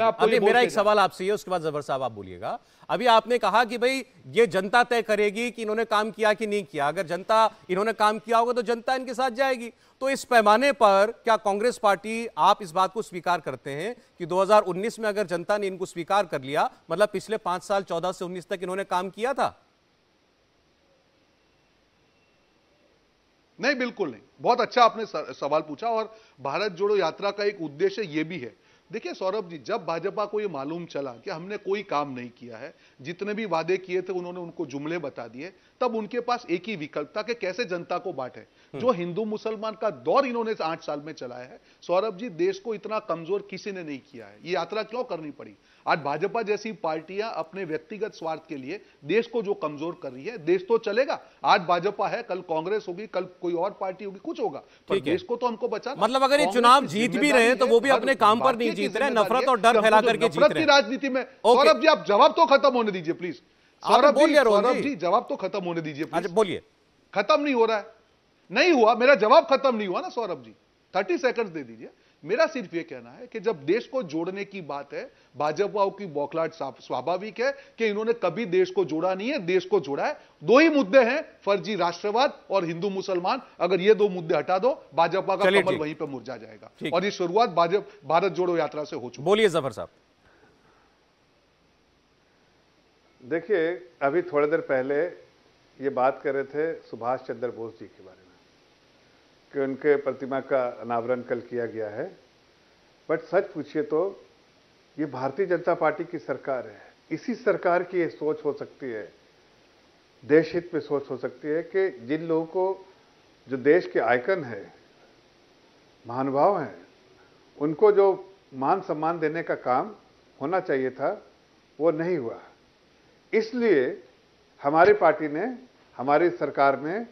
अभी मेरा एक सवाल आपसे है उसके बाद जबर साहब आप बोलिएगा अभी आपने कहा कि भाई ये जनता तय करेगी कि इन्होंने काम किया कि नहीं किया अगर जनता इन्होंने काम किया होगा तो जनता इनके साथ जाएगी तो इस पैमाने पर क्या कांग्रेस पार्टी आप इस बात को स्वीकार करते हैं कि 2019 में अगर जनता ने इनको स्वीकार कर लिया मतलब पिछले पांच साल चौदह से उन्नीस तक इन्होंने काम किया था नहीं बिल्कुल नहीं बहुत अच्छा आपने सवाल पूछा और भारत जोड़ो यात्रा का एक उद्देश्य यह भी है देखिए सौरभ जी जब भाजपा को ये मालूम चला कि हमने कोई काम नहीं किया है जितने भी वादे किए थे उन्होंने उनको जुमले बता दिए तब उनके पास एक ही विकल्प था कि कैसे जनता को बांटे हम्म। जो हिंदू मुसलमान का दौर इन्होंने आठ साल में चलाया है सौरभ जी देश को इतना कमजोर किसी ने नहीं किया है ये यात्रा क्यों करनी पड़ी आज भाजपा जैसी पार्टियां अपने व्यक्तिगत स्वार्थ के लिए देश को जो कमजोर कर रही है देश तो चलेगा आज भाजपा है कल कांग्रेस होगी कल कोई और पार्टी होगी कुछ होगा पर देश को तो हमको बचा मतलब अगर ये चुनाव जीत भी रहे तो वो भी अपने काम पर नहीं जीत रहे नफरत और डर फैला तो करके नफरत की राजनीति में सौरभ जी आप जवाब तो खत्म होने दीजिए प्लीज तो सौरभ जी सौरभ जी जवाब तो खत्म होने दीजिए अच्छा, बोलिए खत्म नहीं हो रहा है नहीं हुआ मेरा जवाब खत्म नहीं हुआ ना सौरभ जी थर्टी सेकंड दे दीजिए मेरा सिर्फ यह कहना है कि जब देश को जोड़ने की बात है भाजपा की बौखलाट स्वाभाविक है कि इन्होंने कभी देश को जोड़ा नहीं है देश को जोड़ा है दो ही मुद्दे हैं फर्जी राष्ट्रवाद और हिंदू मुसलमान अगर ये दो मुद्दे हटा दो भाजपा का कमल वहीं पर मुरझा जाएगा और ये शुरुआत भारत जोड़ो यात्रा से हो चुकी बोलिए जफर साहब देखिए अभी थोड़ी देर पहले ये बात कर रहे थे सुभाष चंद्र बोस जी के बारे में कि उनके प्रतिमा का अनावरण कल किया गया है बट सच पूछिए तो ये भारतीय जनता पार्टी की सरकार है इसी सरकार की ये सोच हो सकती है देश हित में सोच हो सकती है कि जिन लोगों को जो देश के आयकन है महानुभाव हैं उनको जो मान सम्मान देने का काम होना चाहिए था वो नहीं हुआ इसलिए हमारी पार्टी ने हमारी सरकार में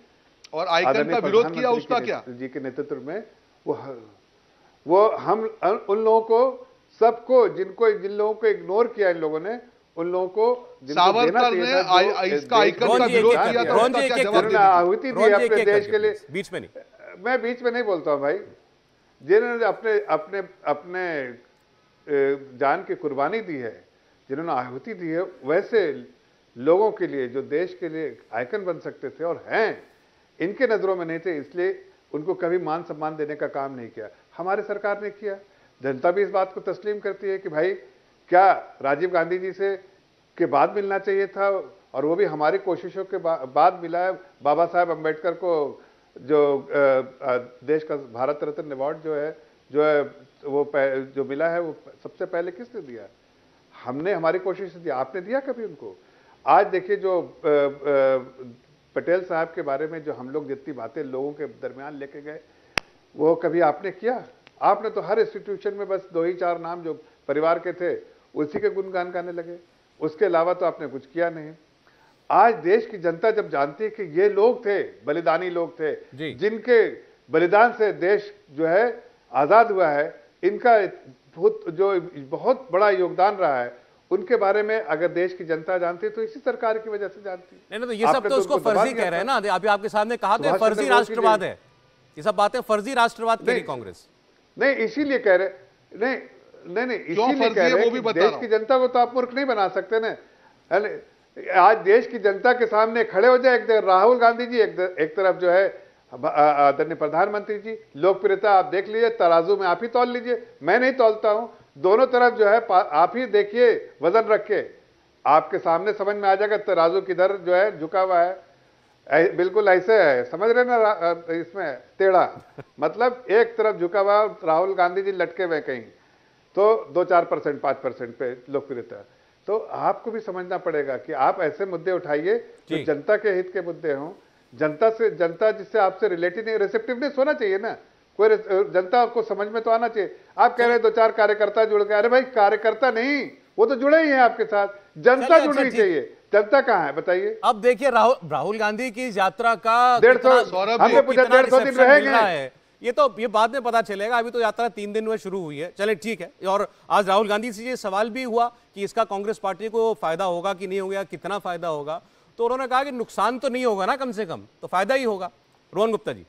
और आयकन का विरोध किया उसका क्या जी के नेतृत्व में वो वो हम उन लोगों को सबको जिनको जिन लोगों को इग्नोर किया इन लोगों ने उन लोगों को सावरकर ने इसका का विरोध किया था क्या जवाब आहुति दी अपने देश के लिए बीच में नहीं मैं बीच में नहीं बोलता हूं भाई जिन्होंने अपने अपने अपने जान की कुर्बानी दी है जिन्होंने आहुति दी है वैसे लोगों के लिए जो देश के लिए आयकन बन सकते थे और हैं इनके नज़रों में नहीं थे इसलिए उनको कभी मान सम्मान देने का काम नहीं किया हमारे सरकार ने किया जनता भी इस बात को तस्लीम करती है कि भाई क्या राजीव गांधी जी से के बाद मिलना चाहिए था और वो भी हमारी कोशिशों के बा, बाद मिला है बाबा साहेब अम्बेडकर को जो आ, देश का भारत रत्न अवार्ड जो है जो है वो जो मिला है वो सबसे पहले किसने दिया हमने हमारी कोशिश दी दिया आपने दिया कभी उनको आज देखिए जो पटेल साहब के बारे में जो हम लोग जितनी बातें लोगों के दरमियान लेके गए वो कभी आपने किया आपने तो हर इंस्टीट्यूशन में बस दो ही चार नाम जो परिवार के थे उसी के गुणगान गाने लगे उसके अलावा तो आपने कुछ किया नहीं आज देश की जनता जब जानती है कि ये लोग थे बलिदानी लोग थे जिनके बलिदान से देश जो है आज़ाद हुआ है इनका बहुत जो बहुत बड़ा योगदान रहा है उनके बारे में अगर देश की जनता जानती है तो इसी सरकार की वजह से जानती है नहीं, तो ये सब तो, तो उसको फर्जी कह रहे हैं ना अभी आपके सामने कहा तो फर्जी राष्ट्रवाद है ये सब बातें फर्जी राष्ट्रवाद कह रही कांग्रेस नहीं इसीलिए कह रहे नहीं नहीं नहीं इसीलिए कह रहे वो भी देश की जनता को तो आप मूर्ख नहीं बना सकते ना आज देश की जनता के सामने खड़े हो जाए एक तरफ राहुल गांधी जी एक, एक तरफ जो है आदरणीय प्रधानमंत्री जी लोकप्रियता आप देख लीजिए तराजू में आप ही तोल लीजिए मैं नहीं तोलता हूं दोनों तरफ जो है आप ही देखिए वजन रख के आपके सामने समझ में आ जाएगा तराजू तो किधर जो है झुका हुआ है बिल्कुल ऐसे है समझ रहे ना इसमें टेढ़ा मतलब एक तरफ झुका हुआ राहुल गांधी जी लटके हुए कहीं तो दो चार परसेंट पांच परसेंट पे लोकप्रियता तो आपको भी समझना पड़ेगा कि आप ऐसे मुद्दे उठाइए जो जनता के हित के मुद्दे हों जनता से जनता जिससे आपसे रिलेटेड रिसेप्टिवनेस होना चाहिए ना कोई जनता को समझ में तो आना चाहिए आप कह रहे हैं दो चार कार्यकर्ता जुड़ गए अरे भाई कार्यकर्ता नहीं वो तो जुड़े ही हैं आपके साथ जनता जुड़नी अच्छा, चाहिए जनता कहाँ है बताइए अब देखिए राहुल राहुल गांधी की यात्रा का डेढ़ सौ हमने पूछा डेढ़ सौ दिन रहेंगे ये तो ये बाद में पता चलेगा अभी तो यात्रा तीन दिन में शुरू हुई है चले ठीक है और आज राहुल गांधी से ये सवाल भी हुआ कि इसका कांग्रेस पार्टी को फायदा होगा कि नहीं होगा कितना फायदा होगा तो उन्होंने कहा कि नुकसान तो नहीं होगा ना कम से कम तो फायदा ही होगा रोहन गुप्ता जी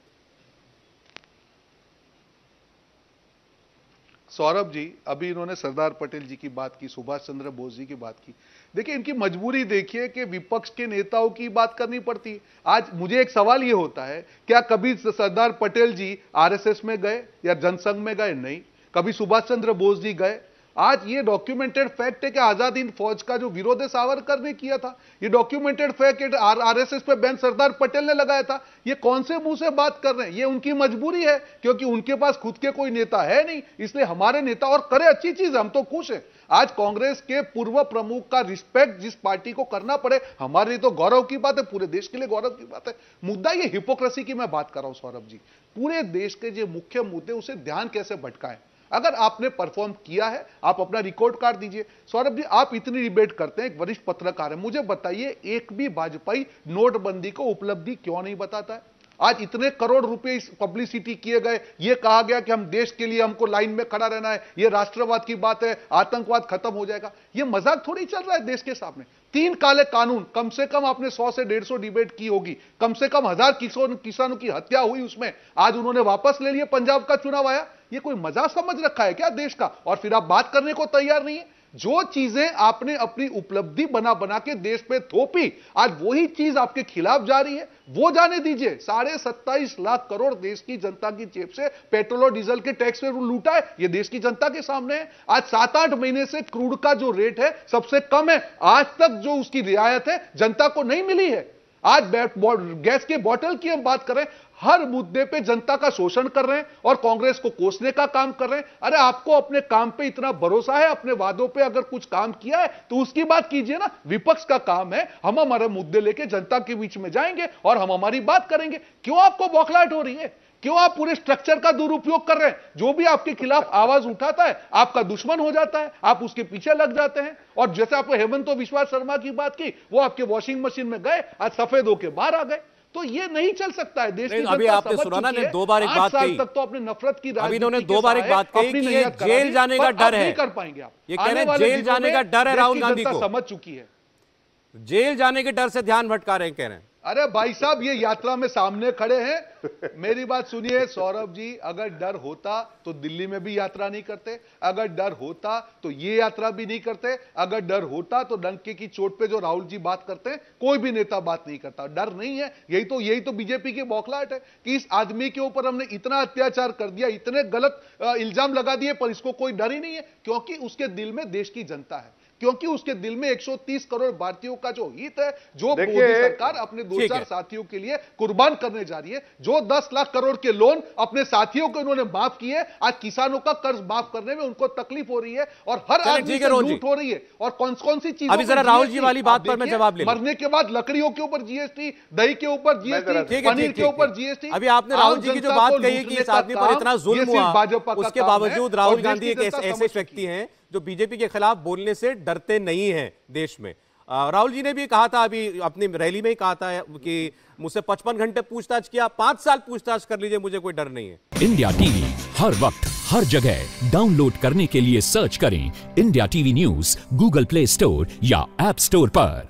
सौरभ जी अभी इन्होंने सरदार पटेल जी की बात की सुभाष चंद्र बोस जी की बात की देखिए इनकी मजबूरी देखिए कि विपक्ष के नेताओं की बात करनी पड़ती आज मुझे एक सवाल ये होता है क्या कभी सरदार पटेल जी आरएसएस में गए या जनसंघ में गए नहीं कभी सुभाष चंद्र बोस जी गए आज ये डॉक्यूमेंटेड फैक्ट है कि आजाद हिंद फौज का जो विरोध है सावरकर ने किया था ये डॉक्यूमेंटेड फैक्ट आरएसएस पे बैन सरदार पटेल ने लगाया था ये कौन से मुंह से बात कर रहे हैं ये उनकी मजबूरी है क्योंकि उनके पास खुद के कोई नेता है नहीं इसलिए हमारे नेता और करे अच्छी चीज हम तो खुश हैं आज कांग्रेस के पूर्व प्रमुख का रिस्पेक्ट जिस पार्टी को करना पड़े हमारे लिए तो गौरव की बात है पूरे देश के लिए गौरव की बात है मुद्दा ये हिपोक्रेसी की मैं बात कर रहा हूं सौरभ जी पूरे देश के जो मुख्य मुद्दे उसे ध्यान कैसे भटकाएं अगर आपने परफॉर्म किया है आप अपना रिकॉर्ड कार्ड दीजिए सौरभ जी आप इतनी डिबेट करते हैं एक वरिष्ठ पत्रकार है मुझे बताइए एक भी भाजपाई नोटबंदी को उपलब्धि क्यों नहीं बताता है आज इतने करोड़ रुपए इस पब्लिसिटी किए गए ये कहा गया कि हम देश के लिए हमको लाइन में खड़ा रहना है ये राष्ट्रवाद की बात है आतंकवाद खत्म हो जाएगा ये मजाक थोड़ी चल रहा है देश के सामने तीन काले कानून कम से कम आपने सौ से डेढ़ सौ डिबेट की होगी कम से कम हजार किसानों की हत्या हुई उसमें आज उन्होंने वापस ले लिए पंजाब का चुनाव आया ये कोई मजाक समझ रखा है क्या देश का और फिर आप बात करने को तैयार नहीं है जो चीजें आपने अपनी उपलब्धि बना बना के देश पे थोपी आज वही चीज आपके खिलाफ जा रही है वो जाने दीजिए साढ़े सत्ताईस लाख करोड़ देश की जनता की जेब से पेट्रोल और डीजल के टैक्स में लूटा है ये देश की जनता के सामने है आज सात आठ महीने से क्रूड का जो रेट है सबसे कम है आज तक जो उसकी रियायत है जनता को नहीं मिली है आज गैस के बॉटल की हम बात करें हर मुद्दे पे जनता का शोषण कर रहे हैं और कांग्रेस को कोसने का काम कर रहे हैं अरे आपको अपने काम पे इतना भरोसा है अपने वादों पे अगर कुछ काम किया है तो उसकी बात कीजिए ना विपक्ष का काम है हम हमारे मुद्दे लेके जनता के बीच में जाएंगे और हम हमारी बात करेंगे क्यों आपको बौखलाहट हो रही है क्यों आप पूरे स्ट्रक्चर का दुरुपयोग कर रहे हैं जो भी आपके खिलाफ आवाज उठाता है आपका दुश्मन हो जाता है आप उसके पीछे लग जाते हैं और जैसे आपको हेमंत तो विश्वास शर्मा की बात की वो आपके वॉशिंग मशीन में गए आज सफेद होके बाहर आ गए तो ये नहीं चल सकता है देश अभी आपने सुना ना दो बार एक बात कही तक तो अपने नफरत की अभी इन्होंने दो बार एक बात कही कि ये जेल जाने का तो डर है कर पाएंगे आप ये कह रहे हैं जेल जाने का डर है राहुल गांधी को समझ चुकी है जेल जाने के डर से ध्यान भटका रहे कह रहे हैं अरे भाई साहब ये यात्रा में सामने खड़े हैं मेरी बात सुनिए सौरभ जी अगर डर होता तो दिल्ली में भी यात्रा नहीं करते अगर डर होता तो ये यात्रा भी नहीं करते अगर डर होता तो डंके की चोट पे जो राहुल जी बात करते हैं कोई भी नेता बात नहीं करता डर नहीं है यही तो यही तो बीजेपी की बौखलाहट है कि इस आदमी के ऊपर हमने इतना अत्याचार कर दिया इतने गलत इल्जाम लगा दिए पर इसको कोई डर ही नहीं है क्योंकि उसके दिल में देश की जनता है क्योंकि उसके दिल में 130 करोड़ भारतीयों का जो हित है जो मोदी सरकार अपने चार साथियों के लिए कुर्बान करने जा रही है जो 10 लाख करोड़ के लोन अपने साथियों को उन्होंने माफ किए आज किसानों का कर्ज माफ करने में उनको तकलीफ हो रही है और हर आदमी लूट हो रही है और कौन कौन सी चीज अभी जरा राहुल जी वाली बात पर मैं जवाब ले मरने के बाद लकड़ियों के ऊपर जीएसटी दही के ऊपर जीएसटी पनीर के ऊपर जीएसटी अभी आपने राहुल जी की जो बात कही कि इस आदमी पर इतना जुल्म हुआ उसके बावजूद राहुल गांधी एक ऐसे व्यक्ति हैं जो बीजेपी के खिलाफ बोलने से डरते नहीं हैं देश में राहुल जी ने भी कहा था अभी अपनी रैली में ही कहा था कि मुझसे पचपन घंटे पूछताछ किया पांच साल पूछताछ कर लीजिए मुझे कोई डर नहीं है इंडिया टीवी हर वक्त हर जगह डाउनलोड करने के लिए सर्च करें India TV news Google Play Store या एप स्टोर पर